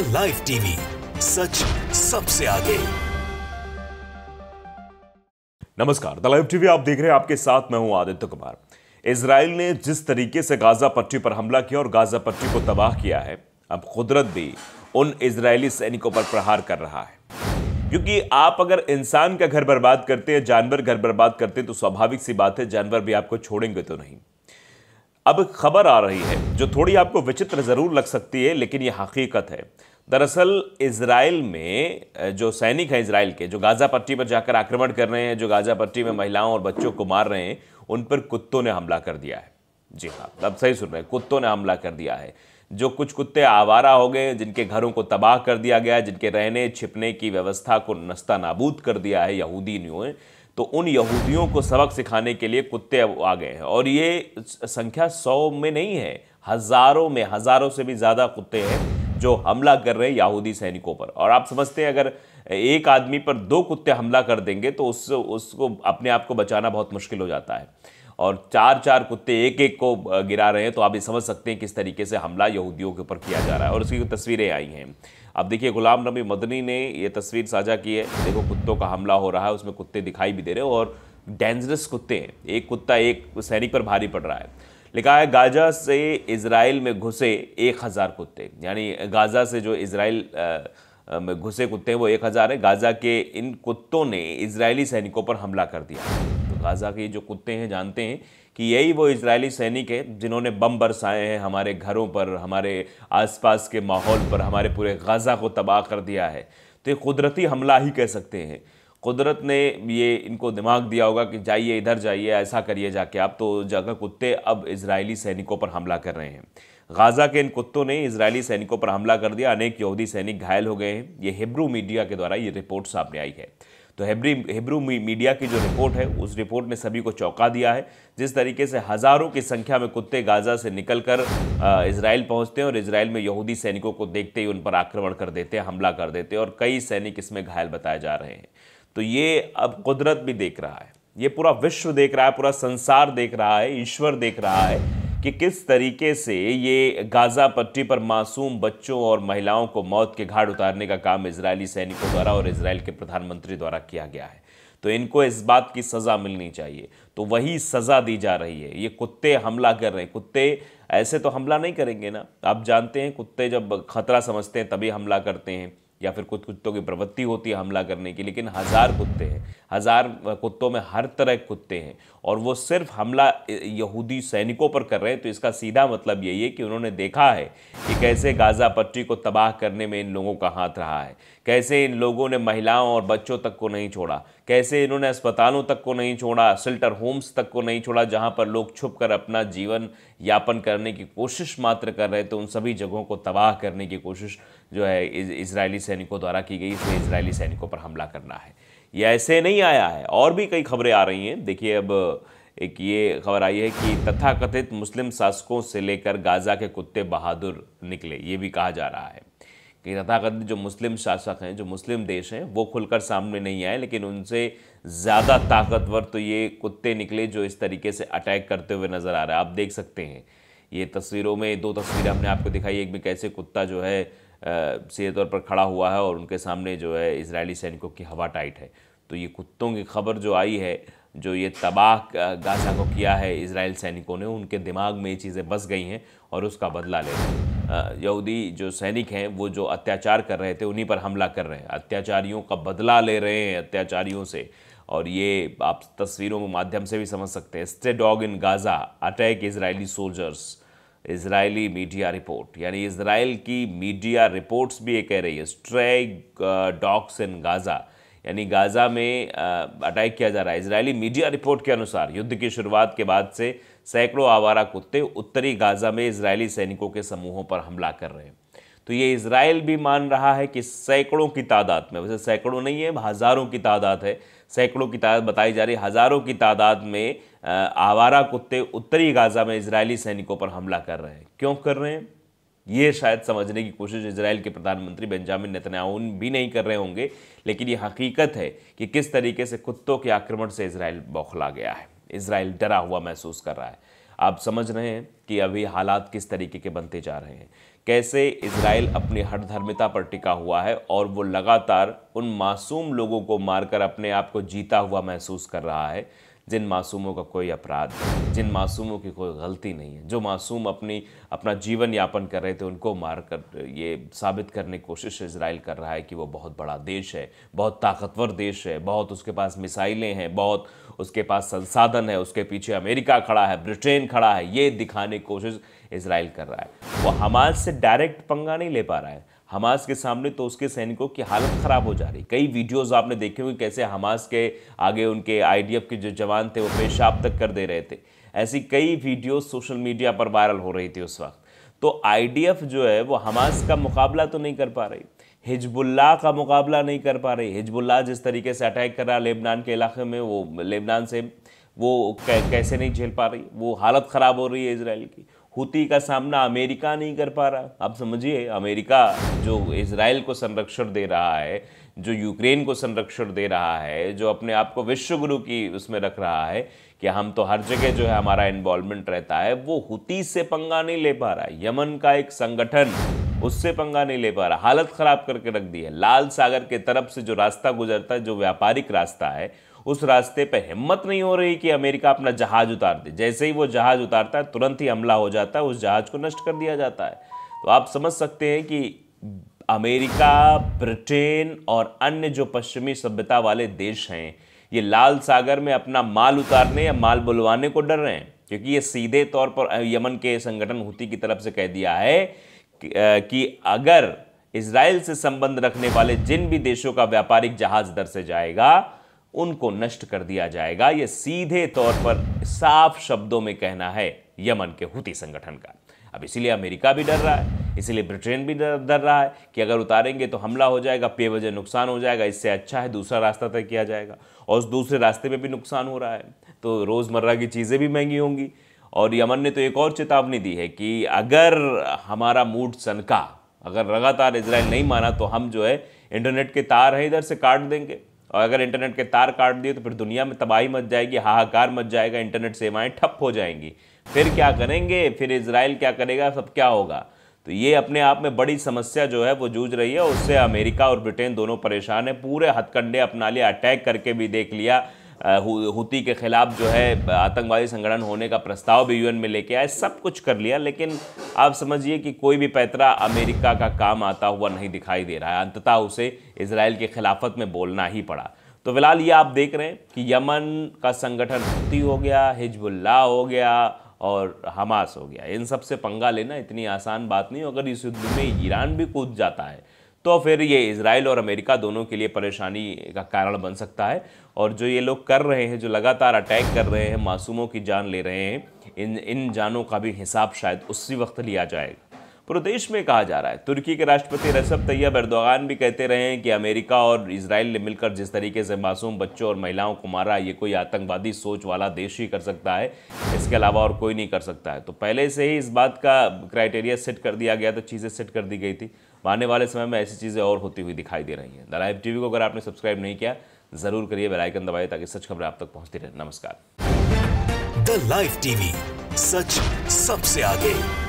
the live TV सच सबसे आगे नमस्कार द लाइव टीवी आप देख रहे हैं आपके साथ मैं हूं आदित्य कुमार इसराइल ने जिस तरीके से गाजा पट्टी पर हमला किया और गाजा पट्टी को तबाह किया है अब कुदरत भी उन इसराइली सैनिकों पर प्रहार कर रहा है क्योंकि आप अगर इंसान का घर बर्बाद करते हैं जानवर घर बर्बाद करते हैं तो स्वाभाविक सी बात है जानवर भी आपको छोड़ेंगे तो नहीं अब खबर आ रही है जो थोड़ी आपको विचित्र ज़रूर लग सकती है लेकिन ये हकीकत है दरअसल इसराइल में जो सैनिक हैं इसराइल के जो गाज़ा पट्टी पर जाकर आक्रमण कर रहे हैं जो गाज़ा पट्टी में महिलाओं और बच्चों को मार रहे हैं उन पर कुत्तों ने हमला कर दिया है जी हाँ अब सही सुन रहे हैं कुत्तों ने हमला कर दिया है जो कुछ कुत्ते आवारा हो गए जिनके घरों को तबाह कर दिया गया जिनके रहने छिपने की व्यवस्था को नस्ता नाबूद कर दिया है यहूदी ने तो उन यहूदियों को सबक सिखाने के लिए कुत्ते अब आ गए हैं और ये संख्या सौ में नहीं है हज़ारों में हज़ारों से भी ज़्यादा कुत्ते हैं जो हमला कर रहे हैं यहूदी सैनिकों पर और आप समझते हैं अगर एक आदमी पर दो कुत्ते हमला कर देंगे तो उस उसको अपने आप को बचाना बहुत मुश्किल हो जाता है और चार चार कुत्ते एक एक को गिरा रहे हैं तो आप ये समझ सकते हैं किस तरीके से हमला यहूदियों के ऊपर किया जा रहा है और उसकी तस्वीरें आई हैं अब देखिए गुलाम नबी मदनी ने ये तस्वीर साझा की है देखो कुत्तों का हमला हो रहा है उसमें कुत्ते दिखाई भी दे रहे हैं और डेंजरस कुत्ते हैं एक कुत्ता एक सैनिक पर भारी पड़ रहा है लिखा है गाजा से इसराइल में घुसे एक हज़ार कुत्ते यानी गाज़ा से जो इसराइल में घुसे कुत्ते हैं वो एक हज़ार है गाज़ा के इन कुत्तों ने इसराइली सैनिकों पर हमला कर दिया गाज़ा के जो कुत्ते हैं जानते हैं कि यही वो इजरायली सैनिक है जिन्होंने बम बरसाए हैं हमारे घरों पर हमारे आसपास के माहौल पर हमारे पूरे गाज़ा को तबाह कर दिया है तो ये कुदरती हमला ही कह सकते हैं कुदरत ने ये इनको दिमाग दिया होगा कि जाइए इधर जाइए ऐसा करिए जाके आप तो जगह कुत्ते अब इसराइली सैनिकों पर हमला कर रहे हैं गाज़ा के इन कुत्तों ने इजरायली सैनिकों पर हमला कर दिया अनेक यहूदी सैनिक घायल हो गए हैं ये हिब्रू मीडिया के द्वारा ये रिपोर्ट सामने आई है तो हेब्री हेब्रू मीडिया की जो रिपोर्ट है उस रिपोर्ट ने सभी को चौंका दिया है जिस तरीके से हज़ारों की संख्या में कुत्ते गाज़ा से निकलकर इसराइल पहुंचते हैं और इसराइल में यहूदी सैनिकों को देखते ही उन पर आक्रमण कर देते हैं हमला कर देते हैं और कई सैनिक इसमें घायल बताए जा रहे हैं तो ये अब कुदरत भी देख रहा है ये पूरा विश्व देख रहा है पूरा संसार देख रहा है ईश्वर देख रहा है कि किस तरीके से ये गाज़ा पट्टी पर मासूम बच्चों और महिलाओं को मौत के घाट उतारने का काम इजरायली सैनिकों द्वारा और इसराइल के प्रधानमंत्री द्वारा किया गया है तो इनको इस बात की सज़ा मिलनी चाहिए तो वही सज़ा दी जा रही है ये कुत्ते हमला कर रहे हैं कुत्ते ऐसे तो हमला नहीं करेंगे ना आप जानते हैं कुत्ते जब खतरा समझते हैं तभी हमला करते हैं या फिर कुछ कुत्तों की प्रवृत्ति होती है हमला करने की लेकिन हज़ार कुत्ते हैं हज़ार कुत्तों में हर तरह के कुत्ते हैं और वो सिर्फ हमला यहूदी सैनिकों पर कर रहे हैं तो इसका सीधा मतलब यही है कि उन्होंने देखा है कि कैसे गाज़ा पट्टी को तबाह करने में इन लोगों का हाथ रहा है कैसे इन लोगों ने महिलाओं और बच्चों तक को नहीं छोड़ा कैसे इन्होंने अस्पतालों तक को नहीं छोड़ा शेल्टर होम्स तक को नहीं छोड़ा जहां पर लोग छुप कर अपना जीवन यापन करने की कोशिश मात्र कर रहे थे तो उन सभी जगहों को तबाह करने की कोशिश जो है इसराइली सैनिकों द्वारा की गई इसमें इसराइली सैनिकों पर हमला करना है ये ऐसे नहीं आया है और भी कई खबरें आ रही हैं देखिए अब एक ये खबर आई है कि तथाकथित मुस्लिम शासकों से लेकर गाजा के कुत्ते बहादुर निकले ये भी कहा जा रहा है कि तथाकथित जो मुस्लिम शासक हैं जो मुस्लिम देश हैं वो खुलकर सामने नहीं आए लेकिन उनसे ज़्यादा ताकतवर तो ये कुत्ते निकले जो इस तरीके से अटैक करते हुए नज़र आ रहे हैं आप देख सकते हैं ये तस्वीरों में दो तस्वीरें हमने आपको दिखाई एक में कैसे कुत्ता जो है सीधे तौर पर खड़ा हुआ है और उनके सामने जो है इसराइली सैनिकों की हवा टाइट है तो ये कुत्तों की खबर जो आई है जो ये तबाह गाजा को किया है इसराइल सैनिकों ने उनके दिमाग में ये चीज़ें बस गई हैं और उसका बदला ले रहे हैं यहूदी जो सैनिक हैं वो जो अत्याचार कर रहे थे उन्हीं पर हमला कर रहे हैं अत्याचारियों का बदला ले रहे हैं अत्याचारियों से और ये आप तस्वीरों के माध्यम से भी समझ सकते हैं stray dog in Gaza attack इसराइली सोल्जर्स इसराइली मीडिया रिपोर्ट यानी इसराइल की मीडिया रिपोर्ट्स भी ये कह रही है स्ट्रे डॉग्स इन गाज़ा यानी गाज़ा में अटैक किया जा रहा है इसराइली मीडिया रिपोर्ट के अनुसार युद्ध की शुरुआत के बाद से सैकड़ों आवारा कुत्ते उत्तरी गाज़ा में इसराइली सैनिकों के समूहों पर हमला कर रहे हैं तो ये इसराइल भी मान रहा है कि सैकड़ों की तादाद में वैसे सैकड़ों नहीं है हज़ारों की तादाद है सैकड़ों की तादाद बताई जा रही है हज़ारों की तादाद में आवारा कुत्ते उत्तरी गाज़ा में इसराइली सैनिकों पर हमला कर रहे हैं क्यों कर रहे हैं ये शायद समझने की कोशिश इसराइल के प्रधानमंत्री बेंजामिन नेतन्याहू भी नहीं कर रहे होंगे लेकिन ये हकीकत है कि किस तरीके से कुत्तों के आक्रमण से इसराइल बौखला गया है इसराइल डरा हुआ महसूस कर रहा है आप समझ रहे हैं कि अभी हालात किस तरीके के बनते जा रहे हैं कैसे इसराइल अपनी हर धर्मिता पर टिका हुआ है और वो लगातार उन मासूम लोगों को मारकर अपने आप को जीता हुआ महसूस कर रहा है जिन मासूमों का कोई अपराध जिन मासूमों की कोई गलती नहीं है जो मासूम अपनी अपना जीवन यापन कर रहे थे उनको मार कर ये साबित करने की कोशिश इसराइल कर रहा है कि वो बहुत बड़ा देश है बहुत ताकतवर देश है बहुत उसके पास मिसाइलें हैं बहुत उसके पास संसाधन है उसके पीछे अमेरिका खड़ा है ब्रिटेन खड़ा है ये दिखाने की कोशिश इसराइल कर रहा है वो हमास से डायरेक्ट पंगा नहीं ले पा रहा है हमास के सामने तो उसके सैनिकों की हालत ख़राब हो जा रही कई वीडियोस आपने देखे होंगे कैसे हमास के आगे उनके आईडीएफ के जो जवान थे वो पेशाब तक कर दे रहे थे ऐसी कई वीडियोस सोशल मीडिया पर वायरल हो रही थी उस वक्त तो आईडीएफ जो है वो हमास का मुकाबला तो नहीं कर पा रही हिजबुल्ला का मुकाबला नहीं कर पा रही हिजबुल्ला जिस तरीके से अटैक कर रहा लेबनान के इलाके में वो लेबनान से वो कैसे नहीं झेल पा रही वो हालत ख़राब हो रही है इसराइल की हूती का सामना अमेरिका नहीं कर पा रहा आप समझिए अमेरिका जो इसराइल को संरक्षण दे रहा है जो यूक्रेन को संरक्षण दे रहा है जो अपने आप को विश्व गुरु की उसमें रख रहा है कि हम तो हर जगह जो है हमारा इन्वॉल्वमेंट रहता है वो हुती से पंगा नहीं ले पा रहा है यमन का एक संगठन उससे पंगा नहीं ले पा रहा हालत ख़राब करके रख दी है लाल सागर के तरफ से जो रास्ता गुजरता है जो व्यापारिक रास्ता है उस रास्ते पर हिम्मत नहीं हो रही कि अमेरिका अपना जहाज़ उतार दे जैसे ही वो जहाज़ उतारता है तुरंत ही हमला हो जाता है उस जहाज़ को नष्ट कर दिया जाता है तो आप समझ सकते हैं कि अमेरिका ब्रिटेन और अन्य जो पश्चिमी सभ्यता वाले देश हैं ये लाल सागर में अपना माल उतारने या माल बुलवाने को डर रहे हैं क्योंकि ये सीधे तौर पर यमन के संगठन हुती की तरफ से कह दिया है कि, अगर इसराइल से संबंध रखने वाले जिन भी देशों का व्यापारिक जहाज दर से जाएगा उनको नष्ट कर दिया जाएगा यह सीधे तौर पर साफ शब्दों में कहना है यमन के हुती संगठन का अब इसीलिए अमेरिका भी डर रहा है इसीलिए ब्रिटेन भी डर रहा है कि अगर उतारेंगे तो हमला हो जाएगा वजह नुकसान हो जाएगा इससे अच्छा है दूसरा रास्ता तय किया जाएगा और उस दूसरे रास्ते में भी नुकसान हो रहा है तो रोज़मर्रा की चीज़ें भी महंगी होंगी और यमन ने तो एक और चेतावनी दी है कि अगर हमारा मूड सनका अगर लगातार इसराइल नहीं माना तो हम जो है इंटरनेट के तार हैं इधर से काट देंगे और अगर इंटरनेट के तार काट दिए तो फिर दुनिया में तबाही मच जाएगी हाहाकार मच जाएगा इंटरनेट सेवाएं ठप हो जाएंगी फिर क्या करेंगे फिर इसराइल क्या करेगा सब क्या होगा तो ये अपने आप में बड़ी समस्या जो है वो जूझ रही है उससे अमेरिका और ब्रिटेन दोनों परेशान है पूरे हथकंडे अपना लिया अटैक करके भी देख लिया हुती के ख़िलाफ़ जो है आतंकवादी संगठन होने का प्रस्ताव भी यूएन में लेके आए सब कुछ कर लिया लेकिन आप समझिए कि कोई भी पैतरा अमेरिका का काम आता हुआ नहीं दिखाई दे रहा है अंततः उसे इसराइल के खिलाफत में बोलना ही पड़ा तो फिलहाल ये आप देख रहे हैं कि यमन का संगठन हुती हो गया हिजबुल्ला हो गया और हमास हो गया इन सब से पंगा लेना इतनी आसान बात नहीं अगर इस युद्ध में ईरान भी कूद जाता है तो फिर ये इसराइल और अमेरिका दोनों के लिए परेशानी का कारण बन सकता है और जो ये लोग कर रहे हैं जो लगातार अटैक कर रहे हैं मासूमों की जान ले रहे हैं इन इन जानों का भी हिसाब शायद उसी वक्त लिया जाएगा प्रदेश में कहा जा रहा है तुर्की के राष्ट्रपति रसब तैयब एर्दोगान भी कहते रहे हैं कि अमेरिका और इसराइल ने मिलकर जिस तरीके से मासूम बच्चों और महिलाओं को मारा ये कोई आतंकवादी सोच वाला देश ही कर सकता है इसके अलावा और कोई नहीं कर सकता है तो पहले से ही इस बात का क्राइटेरिया सेट कर दिया गया था चीज़ें सेट कर दी गई थी आने वाले समय में ऐसी चीज़ें और होती हुई दिखाई दे रही हैं द लाइव टीवी को अगर आपने सब्सक्राइब नहीं किया जरूर करिए बेलाइकन दबाइए ताकि सच खबरें आप तक पहुंचती रहे नमस्कार द लाइव टीवी सच सबसे आगे